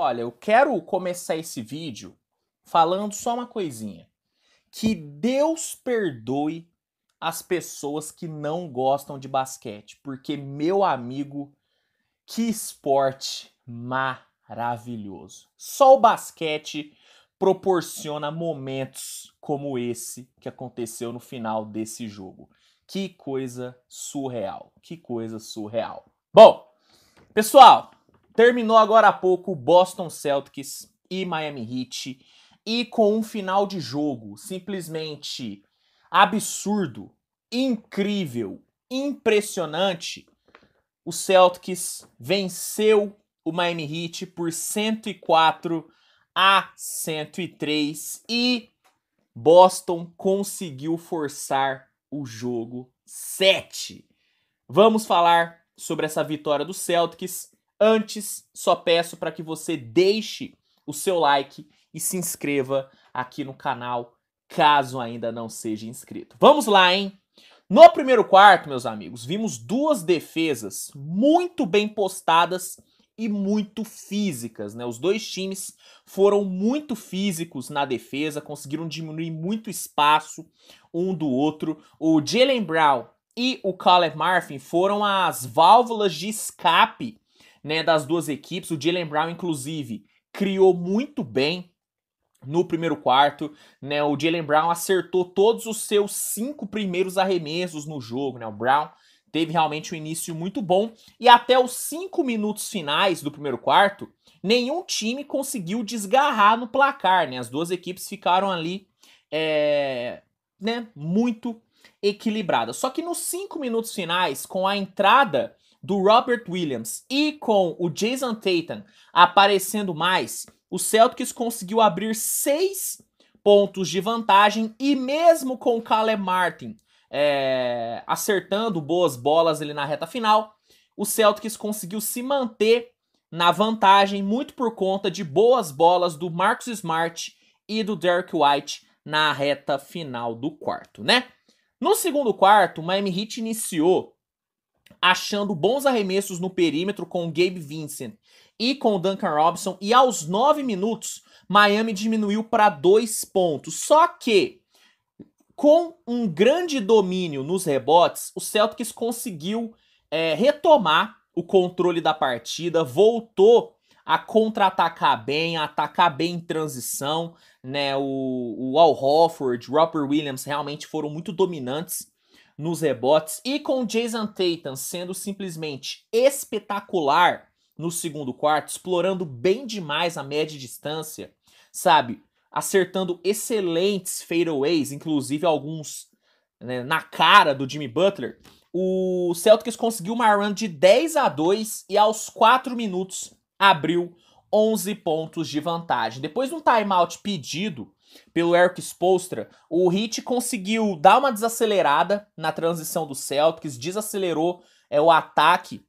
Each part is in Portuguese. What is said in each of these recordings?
Olha, eu quero começar esse vídeo falando só uma coisinha. Que Deus perdoe as pessoas que não gostam de basquete, porque meu amigo, que esporte maravilhoso. Só o basquete proporciona momentos como esse que aconteceu no final desse jogo. Que coisa surreal, que coisa surreal. Bom, pessoal, Terminou agora há pouco Boston Celtics e Miami Heat e com um final de jogo simplesmente absurdo, incrível, impressionante, o Celtics venceu o Miami Heat por 104 a 103 e Boston conseguiu forçar o jogo 7. Vamos falar sobre essa vitória do Celtics Antes, só peço para que você deixe o seu like e se inscreva aqui no canal, caso ainda não seja inscrito. Vamos lá, hein? No primeiro quarto, meus amigos, vimos duas defesas muito bem postadas e muito físicas, né? Os dois times foram muito físicos na defesa, conseguiram diminuir muito espaço um do outro. O Jalen Brown e o Caleb Marfin foram as válvulas de escape né, das duas equipes. O Jalen Brown, inclusive, criou muito bem no primeiro quarto, né? O Jalen Brown acertou todos os seus cinco primeiros arremessos no jogo, né? O Brown teve realmente um início muito bom e até os cinco minutos finais do primeiro quarto, nenhum time conseguiu desgarrar no placar, né? As duas equipes ficaram ali, é, né? Muito equilibradas. Só que nos cinco minutos finais, com a entrada do Robert Williams e com o Jason Tatum aparecendo mais, o Celtics conseguiu abrir seis pontos de vantagem e mesmo com o Cale Martin é, acertando boas bolas ali na reta final, o Celtics conseguiu se manter na vantagem muito por conta de boas bolas do Marcus Smart e do Derek White na reta final do quarto, né? No segundo quarto, o Miami Heat iniciou achando bons arremessos no perímetro com o Gabe Vincent e com o Duncan Robinson. E aos 9 minutos, Miami diminuiu para dois pontos. Só que, com um grande domínio nos rebotes, o Celtics conseguiu é, retomar o controle da partida, voltou a contra-atacar bem, a atacar bem em transição, né? O, o Al Horford, Robert Williams realmente foram muito dominantes nos rebotes e com Jason Tatum sendo simplesmente espetacular no segundo quarto, explorando bem demais a média distância, sabe? Acertando excelentes fadeaways, inclusive alguns né, na cara do Jimmy Butler. O Celtics conseguiu uma run de 10 a 2 e aos 4 minutos abriu 11 pontos de vantagem. Depois de um timeout pedido pelo Eric Spolstra, o Heat conseguiu dar uma desacelerada na transição do Celtics, desacelerou é, o ataque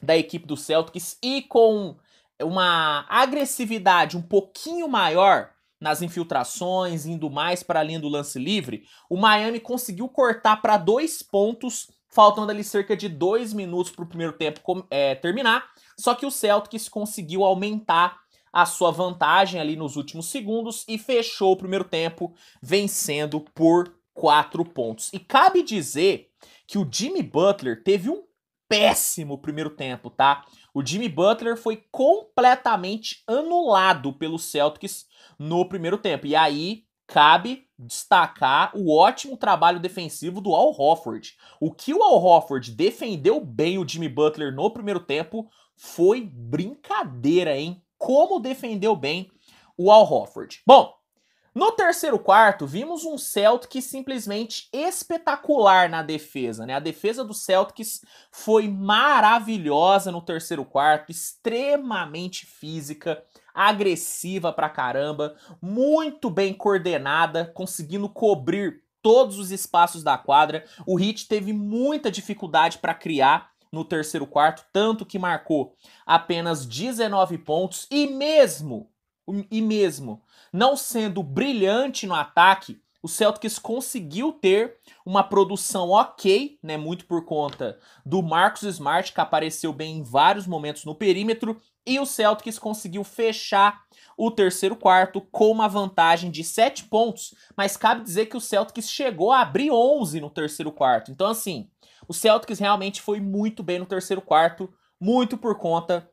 da equipe do Celtics e com uma agressividade um pouquinho maior nas infiltrações, indo mais para além do lance livre, o Miami conseguiu cortar para dois pontos, faltando ali cerca de dois minutos para o primeiro tempo é, terminar. Só que o Celtics conseguiu aumentar a sua vantagem ali nos últimos segundos e fechou o primeiro tempo vencendo por quatro pontos. E cabe dizer que o Jimmy Butler teve um péssimo primeiro tempo, tá? O Jimmy Butler foi completamente anulado pelo Celtics no primeiro tempo. E aí cabe destacar o ótimo trabalho defensivo do Al Hofford. O que o Al Hofford defendeu bem o Jimmy Butler no primeiro tempo foi brincadeira, hein? como defendeu bem o Al Horford. Bom, no terceiro quarto, vimos um Celtic simplesmente espetacular na defesa, né? A defesa do Celtics foi maravilhosa no terceiro quarto, extremamente física, agressiva pra caramba, muito bem coordenada, conseguindo cobrir todos os espaços da quadra. O Heat teve muita dificuldade para criar no terceiro quarto, tanto que marcou apenas 19 pontos e mesmo e mesmo não sendo brilhante no ataque, o Celtics conseguiu ter uma produção ok, né, muito por conta do Marcus Smart, que apareceu bem em vários momentos no perímetro, e o Celtics conseguiu fechar o terceiro quarto com uma vantagem de 7 pontos, mas cabe dizer que o Celtics chegou a abrir 11 no terceiro quarto. Então assim, o Celtics realmente foi muito bem no terceiro quarto, muito por conta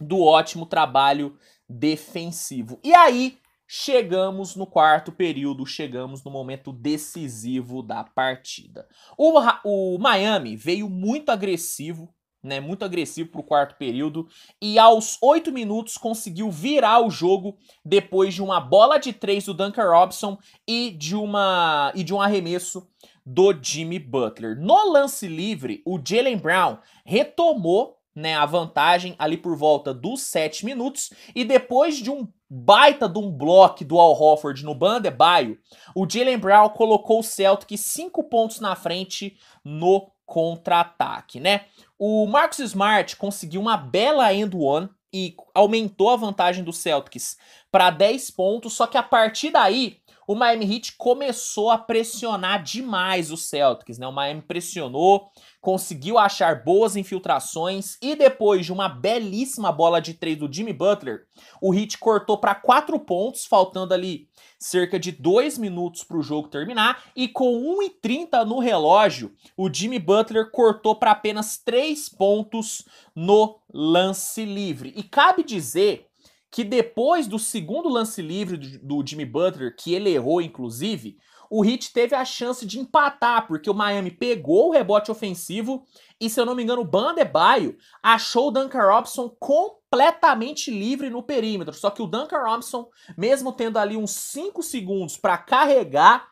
do ótimo trabalho defensivo. E aí, chegamos no quarto período, chegamos no momento decisivo da partida. O, o Miami veio muito agressivo, né, muito agressivo para o quarto período e aos oito minutos conseguiu virar o jogo depois de uma bola de três do Duncan Robson e de uma e de um arremesso do Jimmy Butler. No lance livre, o Jalen Brown retomou né, a vantagem ali por volta dos 7 minutos e depois de um baita de um bloco do Al Hofford no bandebaio, o Jalen Brown colocou o Celtic 5 pontos na frente no contra-ataque, né? O Marcus Smart conseguiu uma bela end one e aumentou a vantagem do Celtics para 10 pontos, só que a partir daí o Miami Heat começou a pressionar demais o Celtics, né? O Miami pressionou, conseguiu achar boas infiltrações e depois de uma belíssima bola de três do Jimmy Butler, o Heat cortou para quatro pontos, faltando ali cerca de dois minutos para o jogo terminar e com 1:30 no relógio, o Jimmy Butler cortou para apenas três pontos no lance livre. E cabe dizer que depois do segundo lance livre do, do Jimmy Butler, que ele errou inclusive, o Heat teve a chance de empatar, porque o Miami pegou o rebote ofensivo e, se eu não me engano, o Bandebaio achou o Duncan Robson completamente livre no perímetro. Só que o Duncan Robson, mesmo tendo ali uns 5 segundos para carregar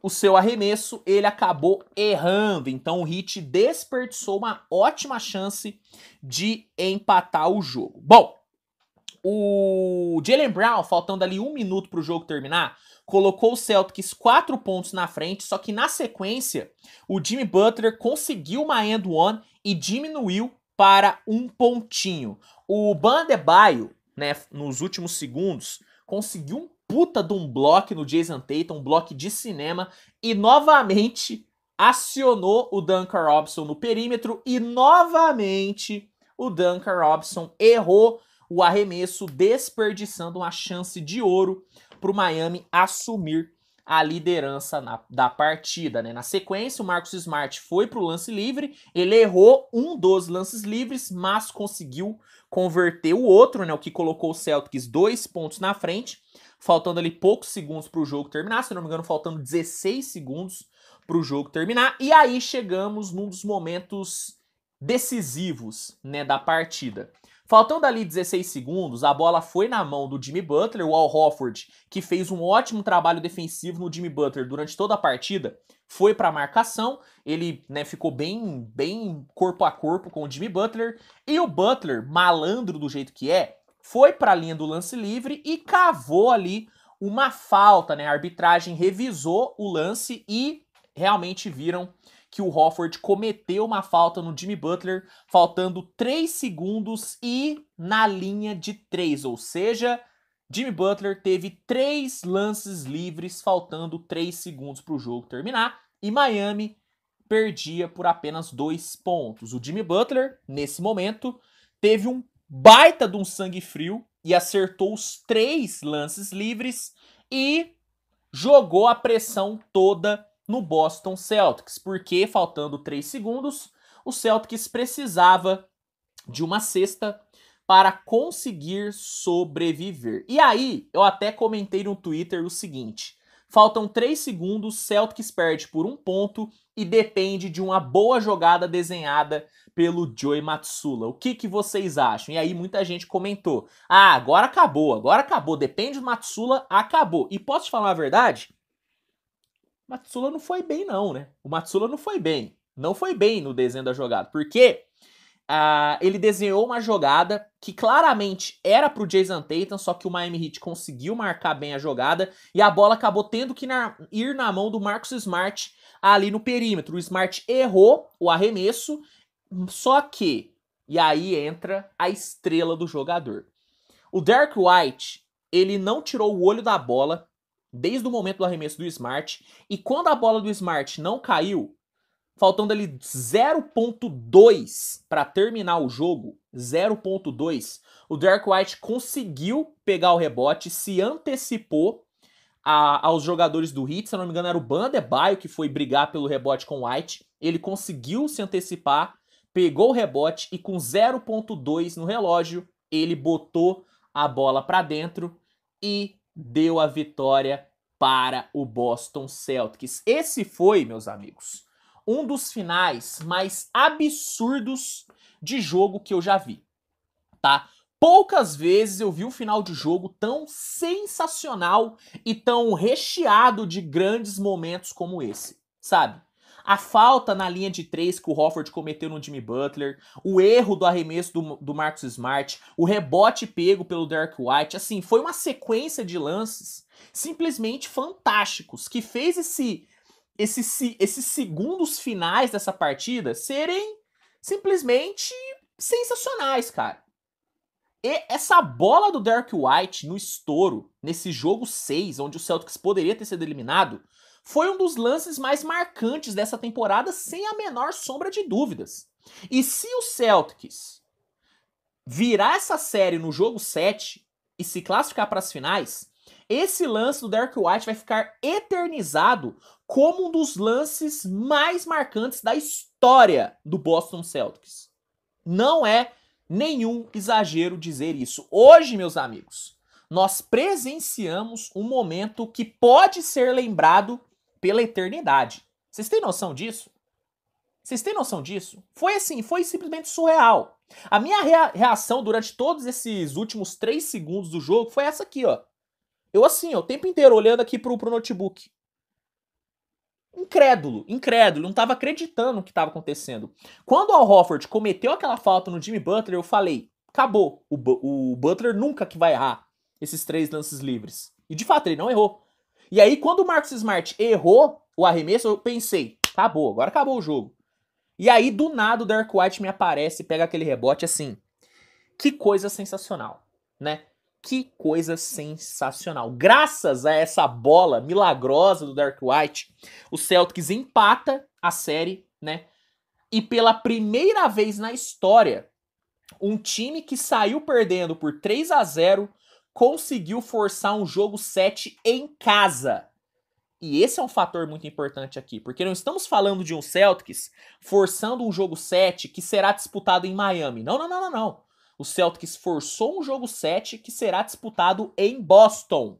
o seu arremesso, ele acabou errando. Então o Heat desperdiçou uma ótima chance de empatar o jogo. Bom, o Jalen Brown, faltando ali um minuto para o jogo terminar, colocou o Celtics quatro pontos na frente, só que na sequência, o Jimmy Butler conseguiu uma end one e diminuiu para um pontinho. O Bandebaio, né, nos últimos segundos, conseguiu um puta de um bloco no Jason Tatum, um bloco de cinema, e novamente acionou o Duncan Robson no perímetro, e novamente o Duncan Robson errou o arremesso, desperdiçando uma chance de ouro para o Miami assumir a liderança na, da partida. Né? Na sequência, o Marcos Smart foi para o lance livre, ele errou um dos lances livres, mas conseguiu converter o outro, né? o que colocou o Celtics dois pontos na frente, faltando ali poucos segundos para o jogo terminar, se não me engano, faltando 16 segundos para o jogo terminar. E aí chegamos num dos momentos decisivos né, da partida. Faltando ali 16 segundos, a bola foi na mão do Jimmy Butler, o Al Hofford, que fez um ótimo trabalho defensivo no Jimmy Butler durante toda a partida, foi para a marcação, ele né, ficou bem, bem corpo a corpo com o Jimmy Butler, e o Butler, malandro do jeito que é, foi para a linha do lance livre e cavou ali uma falta, né? A arbitragem revisou o lance e realmente viram que o Hofford cometeu uma falta no Jimmy Butler, faltando 3 segundos e na linha de 3, ou seja, Jimmy Butler teve 3 lances livres, faltando 3 segundos para o jogo terminar, e Miami perdia por apenas 2 pontos. O Jimmy Butler, nesse momento, teve um baita de um sangue frio e acertou os 3 lances livres e jogou a pressão toda no Boston Celtics, porque faltando 3 segundos, o Celtics precisava de uma cesta para conseguir sobreviver. E aí, eu até comentei no Twitter o seguinte: faltam 3 segundos, Celtics perde por um ponto e depende de uma boa jogada desenhada pelo Joey Matsula. O que, que vocês acham? E aí muita gente comentou: "Ah, agora acabou, agora acabou, depende do Matsula, acabou". E posso te falar a verdade? Matsula não foi bem, não, né? O Matsula não foi bem. Não foi bem no desenho da jogada. Porque uh, ah, ele desenhou uma jogada que claramente era pro Jason Tatum, só que o Miami Heat conseguiu marcar bem a jogada e a bola acabou tendo que na, ir na mão do Marcus Smart ali no perímetro. O Smart errou o arremesso, só que. E aí entra a estrela do jogador. O Derek White, ele não tirou o olho da bola desde o momento do arremesso do Smart. E quando a bola do Smart não caiu, faltando ali 0.2 para terminar o jogo, 0.2, o Derek White conseguiu pegar o rebote, se antecipou a, aos jogadores do Heat, se não me engano era o Bandebaio que foi brigar pelo rebote com o White, ele conseguiu se antecipar, pegou o rebote e com 0.2 no relógio, ele botou a bola para dentro e deu a vitória para o Boston Celtics. Esse foi, meus amigos, um dos finais mais absurdos de jogo que eu já vi, tá? Poucas vezes eu vi um final de jogo tão sensacional e tão recheado de grandes momentos como esse, sabe? a falta na linha de três que o Hofford cometeu no Jimmy Butler, o erro do arremesso do, do Marcus Smart, o rebote pego pelo Derek White, assim, foi uma sequência de lances simplesmente fantásticos que fez esse, esse esses segundos finais dessa partida serem simplesmente sensacionais, cara. E essa bola do Derek White no estouro, nesse jogo 6, onde o Celtics poderia ter sido eliminado, foi um dos lances mais marcantes dessa temporada, sem a menor sombra de dúvidas. E se o Celtics virar essa série no jogo 7 e se classificar para as finais, esse lance do Derek White vai ficar eternizado como um dos lances mais marcantes da história do Boston Celtics. Não é nenhum exagero dizer isso. Hoje, meus amigos, nós presenciamos um momento que pode ser lembrado pela eternidade. Vocês têm noção disso? Vocês têm noção disso? Foi assim, foi simplesmente surreal. A minha rea reação durante todos esses últimos 3 segundos do jogo foi essa aqui, ó. Eu assim, ó, o tempo inteiro olhando aqui pro, pro notebook. Incrédulo, incrédulo, não tava acreditando no que tava acontecendo. Quando o Al Hofford cometeu aquela falta no Jimmy Butler, eu falei, acabou, o, o Butler nunca que vai errar esses três lances livres. E de fato, ele não errou. E aí, quando o Marcos Smart errou o arremesso, eu pensei, acabou, agora acabou o jogo. E aí, do nada, o Dark White me aparece e pega aquele rebote assim. Que coisa sensacional, né? Que coisa sensacional. Graças a essa bola milagrosa do Dark White, o Celtics empata a série, né? E pela primeira vez na história, um time que saiu perdendo por 3 a 0 conseguiu forçar um jogo 7 em casa. E esse é um fator muito importante aqui, porque não estamos falando de um Celtics forçando um jogo 7 que será disputado em Miami. Não, não, não, não, não. O Celtics forçou um jogo 7 que será disputado em Boston.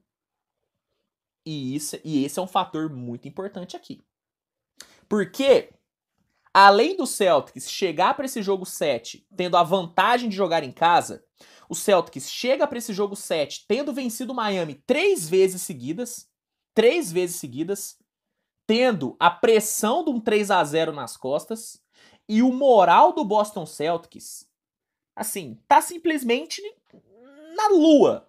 E, isso, e esse é um fator muito importante aqui. Porque, além do Celtics chegar para esse jogo 7 tendo a vantagem de jogar em casa, o Celtics chega para esse jogo 7 tendo vencido o Miami três vezes seguidas, três vezes seguidas, tendo a pressão de um 3 a 0 nas costas e o moral do Boston Celtics, assim, tá simplesmente na lua.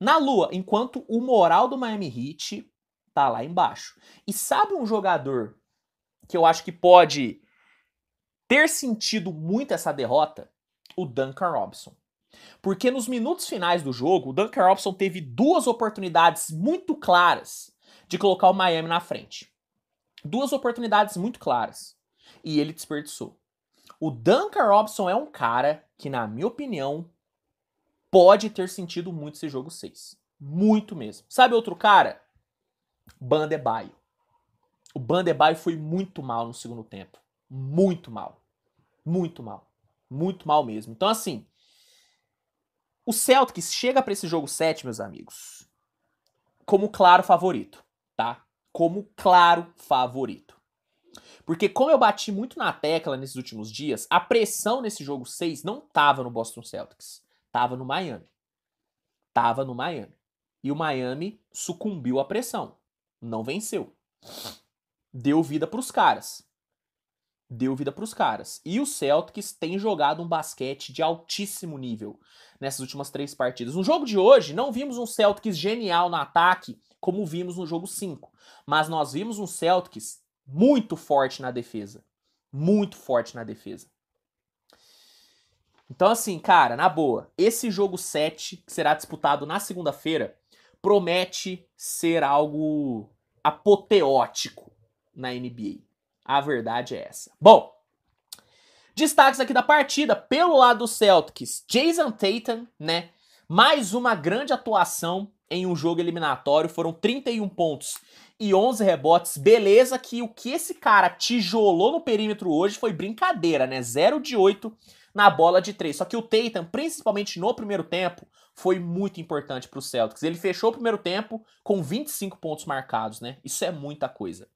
Na lua, enquanto o moral do Miami Heat tá lá embaixo. E sabe um jogador que eu acho que pode ter sentido muito essa derrota? O Duncan Robinson. Porque nos minutos finais do jogo, o Duncan Robson teve duas oportunidades muito claras de colocar o Miami na frente. Duas oportunidades muito claras. E ele desperdiçou. O Duncan Robson é um cara que, na minha opinião, pode ter sentido muito esse jogo 6. Muito mesmo. Sabe outro cara? Bandebaio. O Bandebaio foi muito mal no segundo tempo. Muito mal. Muito mal. Muito mal mesmo. Então, assim, o Celtics chega para esse jogo 7, meus amigos, como claro favorito, tá? Como claro favorito. Porque como eu bati muito na tecla nesses últimos dias, a pressão nesse jogo 6 não tava no Boston Celtics, tava no Miami. Tava no Miami. E o Miami sucumbiu à pressão, não venceu. Deu vida para os caras deu vida para os caras. E o Celtics tem jogado um basquete de altíssimo nível nessas últimas três partidas. No jogo de hoje, não vimos um Celtics genial no ataque como vimos no jogo 5, mas nós vimos um Celtics muito forte na defesa. Muito forte na defesa. Então, assim, cara, na boa, esse jogo 7, que será disputado na segunda-feira, promete ser algo apoteótico na NBA. A verdade é essa. Bom, destaques aqui da partida. Pelo lado do Celtics, Jason Tatum, né? Mais uma grande atuação em um jogo eliminatório. Foram 31 pontos e 11 rebotes. Beleza que o que esse cara tijolou no perímetro hoje foi brincadeira, né? 0 de 8 na bola de 3. Só que o Tatum, principalmente no primeiro tempo, foi muito importante para o Celtics. Ele fechou o primeiro tempo com 25 pontos marcados, né? Isso é muita coisa.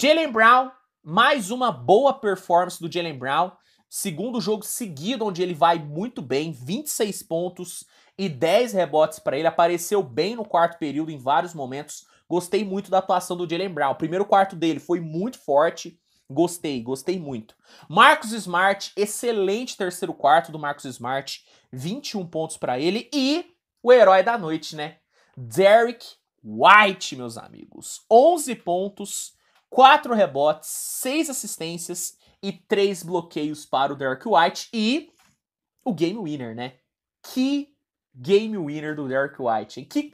Jalen Brown, mais uma boa performance do Jalen Brown. Segundo jogo seguido, onde ele vai muito bem, 26 pontos e 10 rebotes para ele. Apareceu bem no quarto período em vários momentos. Gostei muito da atuação do Jalen Brown. O primeiro quarto dele foi muito forte. Gostei, gostei muito. Marcos Smart, excelente terceiro quarto do Marcos Smart, 21 pontos para ele e o herói da noite, né? Derek White, meus amigos. 11 pontos 4 rebotes, 6 assistências e 3 bloqueios para o Derek White e o game winner, né? Que game winner do Derek White. Hein? Que,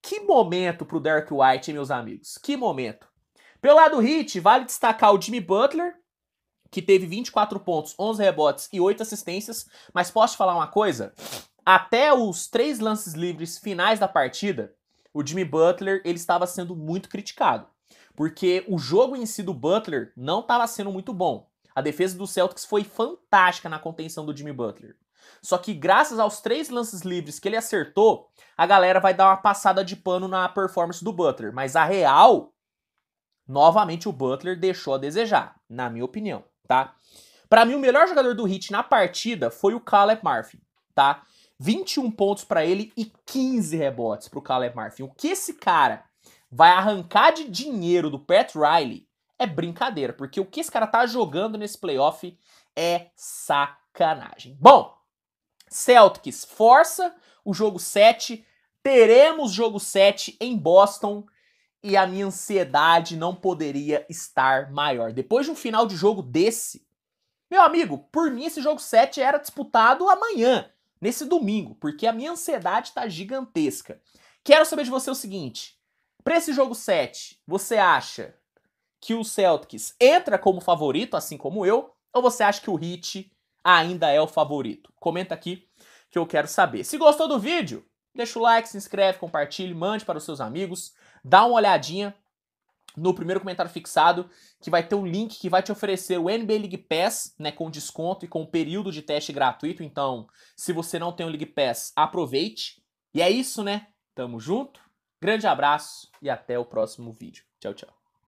que momento pro Derek White, hein, meus amigos? Que momento. Pelo lado do Heat, vale destacar o Jimmy Butler, que teve 24 pontos, 11 rebotes e 8 assistências, mas posso te falar uma coisa? Até os três lances livres finais da partida, o Jimmy Butler ele estava sendo muito criticado porque o jogo em si do Butler não estava sendo muito bom. A defesa do Celtics foi fantástica na contenção do Jimmy Butler. Só que graças aos três lances livres que ele acertou, a galera vai dar uma passada de pano na performance do Butler. Mas a real, novamente o Butler deixou a desejar, na minha opinião, tá? Para mim, o melhor jogador do Heat na partida foi o Caleb Murphy, tá? 21 pontos para ele e 15 rebotes para o Caleb Marfin. O que esse cara vai arrancar de dinheiro do Pat Riley é brincadeira, porque o que esse cara tá jogando nesse playoff é sacanagem. Bom, Celtics força o jogo 7, teremos jogo 7 em Boston e a minha ansiedade não poderia estar maior. Depois de um final de jogo desse, meu amigo, por mim esse jogo 7 era disputado amanhã, nesse domingo, porque a minha ansiedade tá gigantesca. Quero saber de você o seguinte: para esse jogo 7, você acha que o Celtics entra como favorito, assim como eu, ou você acha que o Heat ainda é o favorito? Comenta aqui que eu quero saber. Se gostou do vídeo, deixa o like, se inscreve, compartilhe, mande para os seus amigos, dá uma olhadinha no primeiro comentário fixado, que vai ter um link que vai te oferecer o NBA League Pass, né, com desconto e com um período de teste gratuito. Então, se você não tem o League Pass, aproveite. E é isso, né? Tamo junto. Grande abraço e até o próximo vídeo. Tchau, tchau.